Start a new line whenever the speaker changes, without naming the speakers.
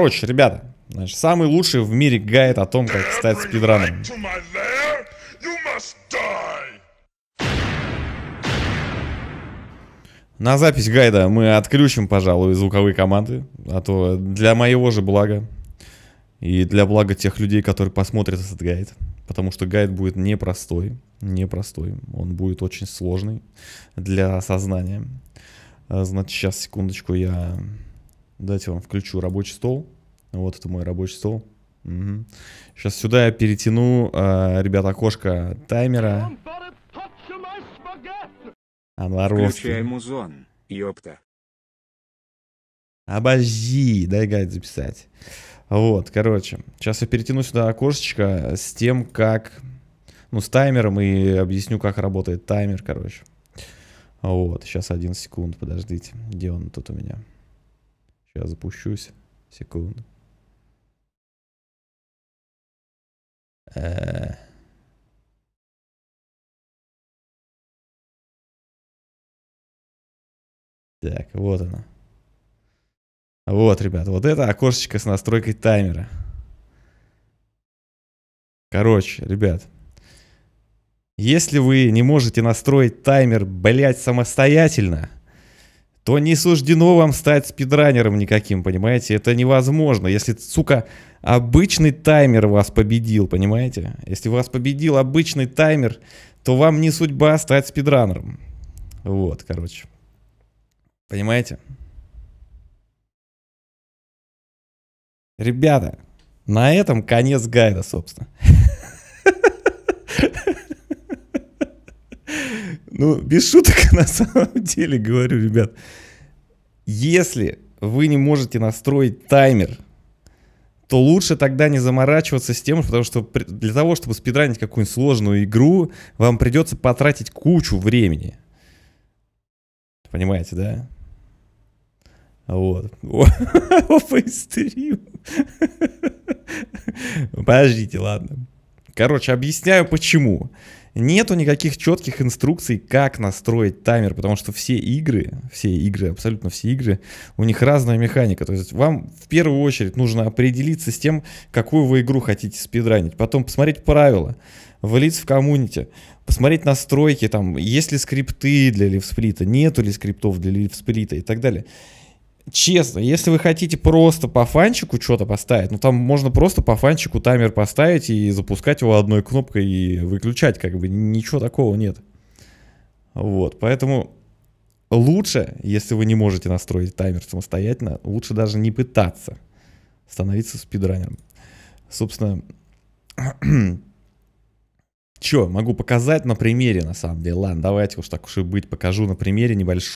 Короче, ребята, значит, самый лучший в мире гайд о том, как стать спидраном. На запись гайда мы отключим, пожалуй, звуковые команды, а то для моего же блага и для блага тех людей, которые посмотрят этот гайд, потому что гайд будет непростой, непростой, он будет очень сложный для сознания. Э, значит, сейчас, секундочку, я Дайте вам включу рабочий стол. Вот это мой рабочий стол. Угу. Сейчас сюда я перетяну, э, ребят, окошко таймера. Анваровский. Включай музон, ёпта. Обожди, дай гайд записать. Вот, короче, сейчас я перетяну сюда окошечко с тем, как... Ну, с таймером и объясню, как работает таймер, короче. Вот, сейчас один секунд, подождите. Где он тут у меня? Сейчас запущусь. Секунду. Э. Так, вот она. Вот, ребят, вот это окошечко с настройкой таймера. Короче, ребят, если вы не можете настроить таймер, блять, самостоятельно, то не суждено вам стать спидранером никаким, понимаете? Это невозможно. Если, сука, обычный таймер вас победил, понимаете? Если вас победил обычный таймер, то вам не судьба стать спидранером. Вот, короче. Понимаете? Ребята, на этом конец гайда, собственно. Ну, без шуток на самом деле говорю, ребят. Если вы не можете настроить таймер, то лучше тогда не заморачиваться с тем, потому что для того, чтобы спидранить какую-нибудь сложную игру, вам придется потратить кучу времени. Понимаете, да? Вот. Опенстрим. Подождите, ладно. Короче, объясняю почему. Почему? Нету никаких четких инструкций, как настроить таймер, потому что все игры, все игры, абсолютно все игры, у них разная механика. То есть вам в первую очередь нужно определиться с тем, какую вы игру хотите спидранить, потом посмотреть правила, влиться в коммунити, посмотреть настройки, там, есть ли скрипты для лифсплита, нету ли скриптов для лифсплита и так далее честно, если вы хотите просто по фанчику что-то поставить, ну там можно просто по фанчику таймер поставить и запускать его одной кнопкой и выключать, как бы ничего такого нет. Вот, поэтому лучше, если вы не можете настроить таймер самостоятельно, лучше даже не пытаться становиться спидранером. Собственно, Че, могу показать на примере, на самом деле. Ладно, давайте уж так уж и быть, покажу на примере небольшой.